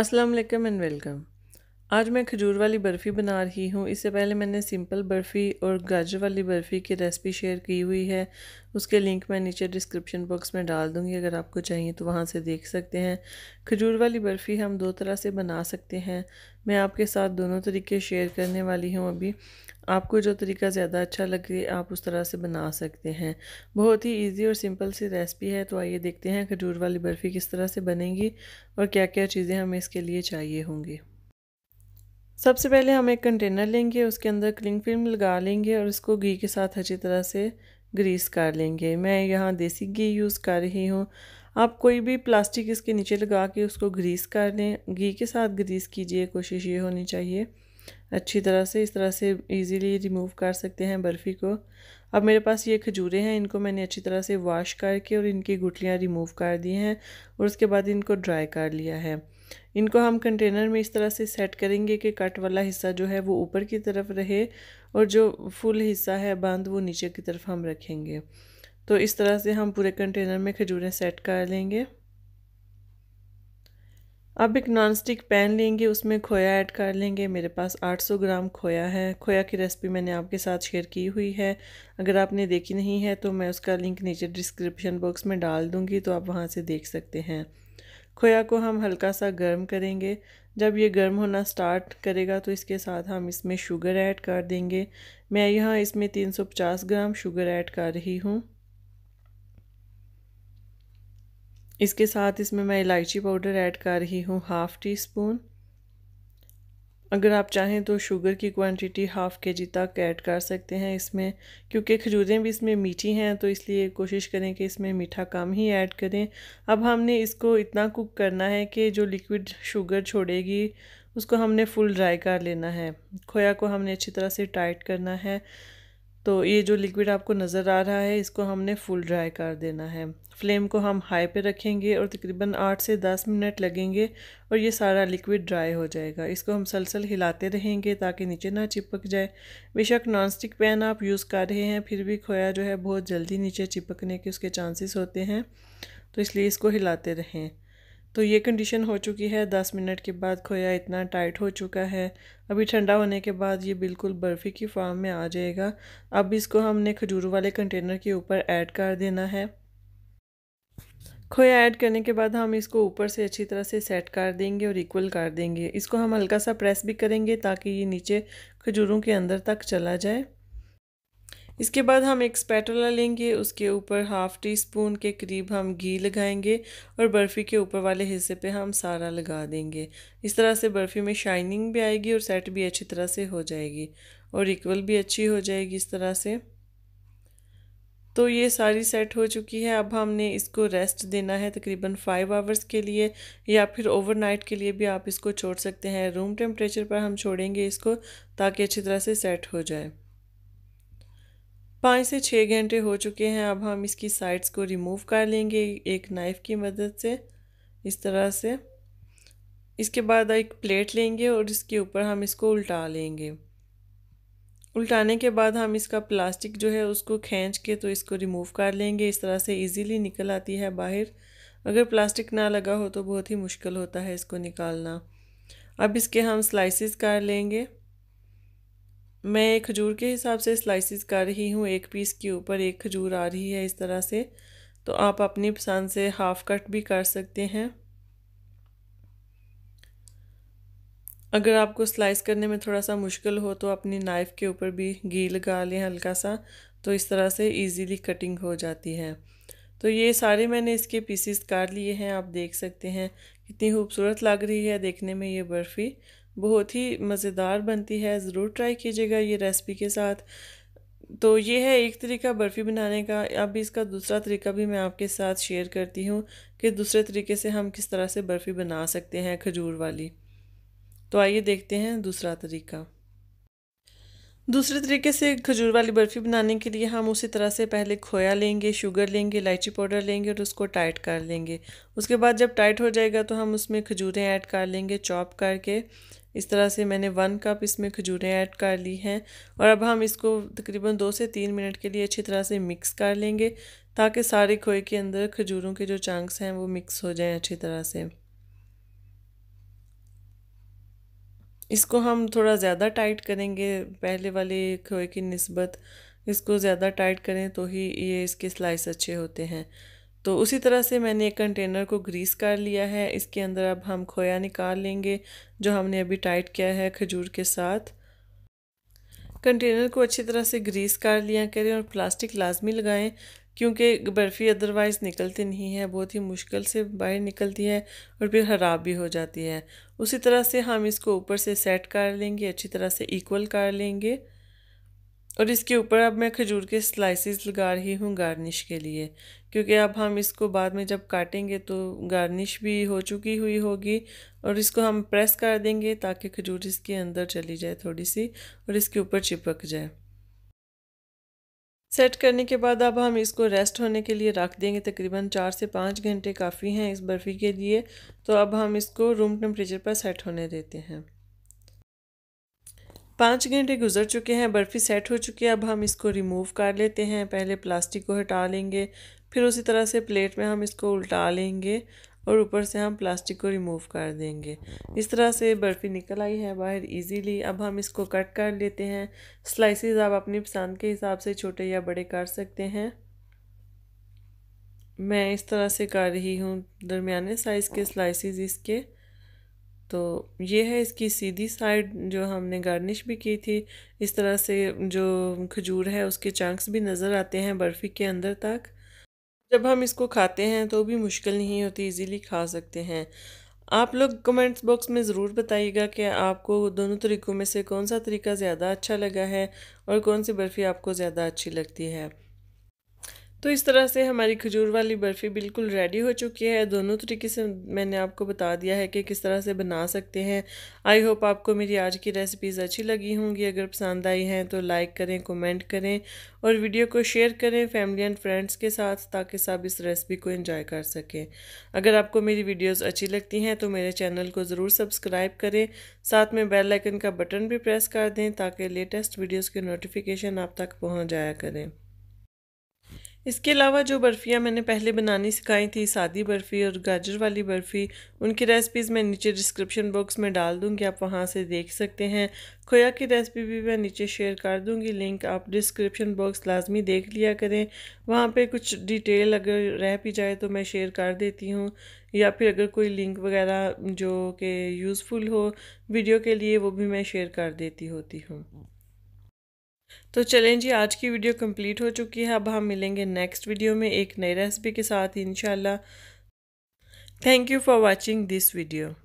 Assalamu alaikum and welcome. आज मैं खजूर वाली बर्फ़ी बना रही हूँ इससे पहले मैंने सिंपल बर्फ़ी और गाजर वाली बर्फ़ी की रेसिपी शेयर की हुई है उसके लिंक मैं नीचे डिस्क्रिप्शन बॉक्स में डाल दूँगी अगर आपको चाहिए तो वहाँ से देख सकते हैं खजूर वाली बर्फ़ी हम दो तरह से बना सकते हैं मैं आपके साथ दोनों तरीके शेयर करने वाली हूँ अभी आपको जो तरीका ज़्यादा अच्छा लगे आप उस तरह से बना सकते हैं बहुत ही इजी और सिंपल सी रेसिपी है तो आइए देखते हैं खजूर वाली बर्फ़ी किस तरह से बनेगी और क्या क्या चीज़ें हमें इसके लिए चाहिए होंगी सबसे पहले हम एक कंटेनर लेंगे उसके अंदर क्लिंग फिल्म लगा लेंगे और इसको घी के साथ अच्छी तरह से ग्रीस कर लेंगे मैं यहाँ देसी घी यूज़ कर रही हूँ आप कोई भी प्लास्टिक इसके नीचे लगा के उसको ग्रीस कर लें घी के साथ ग्रीस कीजिए कोशिश ये होनी चाहिए अच्छी तरह से इस तरह से इजीली रिमूव कर सकते हैं बर्फ़ी को अब मेरे पास ये खजूरें हैं इनको मैंने अच्छी तरह से वॉश करके और इनकी गुटलियाँ रिमूव कर दी हैं और उसके बाद इनको ड्राई कर लिया है इनको हम कंटेनर में इस तरह से सेट करेंगे कि कट वाला हिस्सा जो है वो ऊपर की तरफ रहे और जो फुल हिस्सा है बंद वो नीचे की तरफ हम रखेंगे तो इस तरह से हम पूरे कंटेनर में खजूरें सेट कर लेंगे अब एक नॉन स्टिक पैन लेंगे उसमें खोया ऐड कर लेंगे मेरे पास 800 ग्राम खोया है खोया की रेसिपी मैंने आपके साथ शेयर की हुई है अगर आपने देखी नहीं है तो मैं उसका लिंक नीचे डिस्क्रिप्शन बॉक्स में डाल दूंगी तो आप वहां से देख सकते हैं खोया को हम हल्का सा गर्म करेंगे जब ये गर्म होना स्टार्ट करेगा तो इसके साथ हम इसमें शुगर ऐड कर देंगे मैं यहाँ इसमें 350 ग्राम शुगर ऐड कर रही हूँ इसके साथ इसमें मैं इलायची पाउडर ऐड कर रही हूँ हाफ़ टी स्पून अगर आप चाहें तो शुगर की क्वांटिटी हाफ़ के जी तक ऐड कर सकते हैं इसमें क्योंकि खजूरें भी इसमें मीठी हैं तो इसलिए कोशिश करें कि इसमें मीठा कम ही ऐड करें अब हमने इसको इतना कुक करना है कि जो लिक्विड शुगर छोड़ेगी उसको हमने फुल ड्राई कर लेना है खोया को हमने अच्छी तरह से टाइट करना है तो ये जो लिक्विड आपको नज़र आ रहा है इसको हमने फुल ड्राई कर देना है फ्लेम को हम हाई पे रखेंगे और तकरीबन आठ से दस मिनट लगेंगे और ये सारा लिक्विड ड्राई हो जाएगा इसको हम सलसल हिलाते रहेंगे ताकि नीचे ना चिपक जाए बेशक नॉन स्टिक पैन आप यूज़ कर रहे हैं फिर भी खोया जो है बहुत जल्दी नीचे चिपकने के उसके चांसेस होते हैं तो इसलिए इसको हिलाते रहें तो ये कंडीशन हो चुकी है दस मिनट के बाद खोया इतना टाइट हो चुका है अभी ठंडा होने के बाद ये बिल्कुल बर्फ़ी की फॉर्म में आ जाएगा अब इसको हमने खजूर वाले कंटेनर के ऊपर ऐड कर देना है खोया ऐड करने के बाद हम इसको ऊपर से अच्छी तरह से सेट कर देंगे और इक्वल कर देंगे इसको हम हल्का सा प्रेस भी करेंगे ताकि ये नीचे खजूरों के अंदर तक चला जाए इसके बाद हम एक स्पैटोला लेंगे उसके ऊपर हाफ़ टी स्पून के करीब हम घी लगाएंगे और बर्फ़ी के ऊपर वाले हिस्से पे हम सारा लगा देंगे इस तरह से बर्फ़ी में शाइनिंग भी आएगी और सेट भी अच्छी तरह से हो जाएगी और इक्वल भी अच्छी हो जाएगी इस तरह से तो ये सारी सेट हो चुकी है अब हमने इसको रेस्ट देना है तकरीबन फ़ाइव आवर्स के लिए या फिर ओवरनाइट के लिए भी आप इसको छोड़ सकते हैं रूम टेम्परेचर पर हम छोड़ेंगे इसको ताकि अच्छी तरह से सेट हो जाए पाँच से छः घंटे हो चुके हैं अब हम इसकी साइड्स को रिमूव कर लेंगे एक नाइफ़ की मदद से इस तरह से इसके बाद एक प्लेट लेंगे और इसके ऊपर हम इसको उल्टा लेंगे उल्टाने के बाद हम इसका प्लास्टिक जो है उसको खींच के तो इसको रिमूव कर लेंगे इस तरह से इजीली निकल आती है बाहर अगर प्लास्टिक ना लगा हो तो बहुत ही मुश्किल होता है इसको निकालना अब इसके हम स्लाइसिस कर लेंगे मैं खजूर के हिसाब से स्लाइसिस कर रही हूँ एक पीस के ऊपर एक खजूर आ रही है इस तरह से तो आप अपनी पसंद से हाफ़ कट भी कर सकते हैं अगर आपको स्लाइस करने में थोड़ा सा मुश्किल हो तो अपनी नाइफ़ के ऊपर भी घी लगा लें हल्का सा तो इस तरह से इजीली कटिंग हो जाती है तो ये सारे मैंने इसके पीसेस काट लिए हैं आप देख सकते हैं कितनी खूबसूरत लग रही है देखने में ये बर्फ़ी बहुत ही मज़ेदार बनती है ज़रूर ट्राई कीजिएगा ये रेसिपी के साथ तो ये है एक तरीका बर्फ़ी बनाने का अब इसका दूसरा तरीका भी मैं आपके साथ शेयर करती हूँ कि दूसरे तरीके से हम किस तरह से बर्फ़ी बना सकते हैं खजूर वाली तो आइए देखते हैं दूसरा तरीका दूसरे तरीके से खजूर वाली बर्फ़ी बनाने के लिए हम उसी तरह से पहले खोया लेंगे शुगर लेंगे इलायची पाउडर लेंगे और उसको टाइट कर लेंगे उसके बाद जब टाइट हो जाएगा तो हम उसमें खजूरें ऐड कर लेंगे चॉप करके इस तरह से मैंने वन कप इसमें खजूरें ऐड कर ली हैं और अब हम इसको तकरीबन दो से तीन मिनट के लिए अच्छी तरह से मिक्स कर लेंगे ताकि सारे खोए के अंदर खजूरों के जो चंक्स हैं वो मिक्स हो जाएं अच्छी तरह से इसको हम थोड़ा ज़्यादा टाइट करेंगे पहले वाले खोए की नस्बत इसको ज़्यादा टाइट करें तो ही ये इसके स्लाइस अच्छे होते हैं तो उसी तरह से मैंने एक कंटेनर को ग्रीस कर लिया है इसके अंदर अब हम खोया निकाल लेंगे जो हमने अभी टाइट किया है खजूर के साथ कंटेनर को अच्छी तरह से ग्रीस कर लिया करें और प्लास्टिक लाजमी लगाएं क्योंकि बर्फ़ी अदरवाइज़ निकलती नहीं है बहुत ही मुश्किल से बाहर निकलती है और फिर ख़राब भी हो जाती है उसी तरह से हम इसको ऊपर से सेट कर लेंगे अच्छी तरह से इक्वल कर लेंगे और इसके ऊपर अब मैं खजूर के स्लाइसेस लगा रही हूँ गार्निश के लिए क्योंकि अब हम इसको बाद में जब काटेंगे तो गार्निश भी हो चुकी हुई होगी और इसको हम प्रेस कर देंगे ताकि खजूर इसके अंदर चली जाए थोड़ी सी और इसके ऊपर चिपक जाए सेट करने के बाद अब हम इसको रेस्ट होने के लिए रख देंगे तकरीबन चार से पाँच घंटे काफ़ी हैं इस बर्फ़ी के लिए तो अब हम इसको रूम टेम्परेचर पर सेट होने देते हैं पाँच घंटे गुजर चुके हैं बर्फ़ी सेट हो चुकी है अब हम इसको रिमूव कर लेते हैं पहले प्लास्टिक को हटा लेंगे फिर उसी तरह से प्लेट में हम इसको उल्टा लेंगे और ऊपर से हम प्लास्टिक को रिमूव कर देंगे इस तरह से बर्फ़ी निकल आई है बाहर इजीली अब हम इसको कट कर लेते हैं स्लाइसेस आप अपनी पसंद के हिसाब से छोटे या बड़े कर सकते हैं मैं इस तरह से कर रही हूँ दरमियाने साइज़ के स्लाइसेस इसके तो ये है इसकी सीधी साइड जो हमने गार्निश भी की थी इस तरह से जो खजूर है उसके चंक्स भी नज़र आते हैं बर्फ़ी के अंदर तक जब हम इसको खाते हैं तो भी मुश्किल नहीं होती इजीली खा सकते हैं आप लोग कमेंट्स बॉक्स में ज़रूर बताइएगा कि आपको दोनों तरीक़ों में से कौन सा तरीका ज़्यादा अच्छा लगा है और कौन सी बर्फ़ी आपको ज़्यादा अच्छी लगती है तो इस तरह से हमारी खजूर वाली बर्फ़ी बिल्कुल रेडी हो चुकी है दोनों तरीके से मैंने आपको बता दिया है कि किस तरह से बना सकते हैं आई होप आपको मेरी आज की रेसिपीज़ अच्छी लगी होंगी अगर पसंद आई हैं तो लाइक करें कमेंट करें और वीडियो को शेयर करें फैमिली एंड फ्रेंड्स के साथ ताकि सब इस रेसिपी को इंजॉय कर सकें अगर आपको मेरी वीडियोज़ अच्छी लगती हैं तो मेरे चैनल को ज़रूर सब्सक्राइब करें साथ में बेलाइकन का बटन भी प्रेस कर दें ताकि लेटेस्ट वीडियोज़ के नोटिफिकेशन आप तक पहुँच जाया करें इसके अलावा जो बर्फ़ियाँ मैंने पहले बनानी सिखाई थी सादी बर्फ़ी और गाजर वाली बर्फ़ी उनकी रेसिपीज़ मैं नीचे डिस्क्रिप्शन बॉक्स में डाल दूँगी आप वहाँ से देख सकते हैं खोया की रेसिपी भी मैं नीचे शेयर कर दूँगी लिंक आप डिस्क्रिप्शन बॉक्स लाजमी देख लिया करें वहाँ पे कुछ डिटेल अगर रह भी जाए तो मैं शेयर कर देती हूँ या फिर अगर कोई लिंक वगैरह जो कि यूज़फुल हो वीडियो के लिए वो भी मैं शेयर कर देती होती हूँ तो चलें जी आज की वीडियो कंप्लीट हो चुकी है अब हम मिलेंगे नेक्स्ट वीडियो में एक नई रेसिपी के साथ इन thank you for watching this video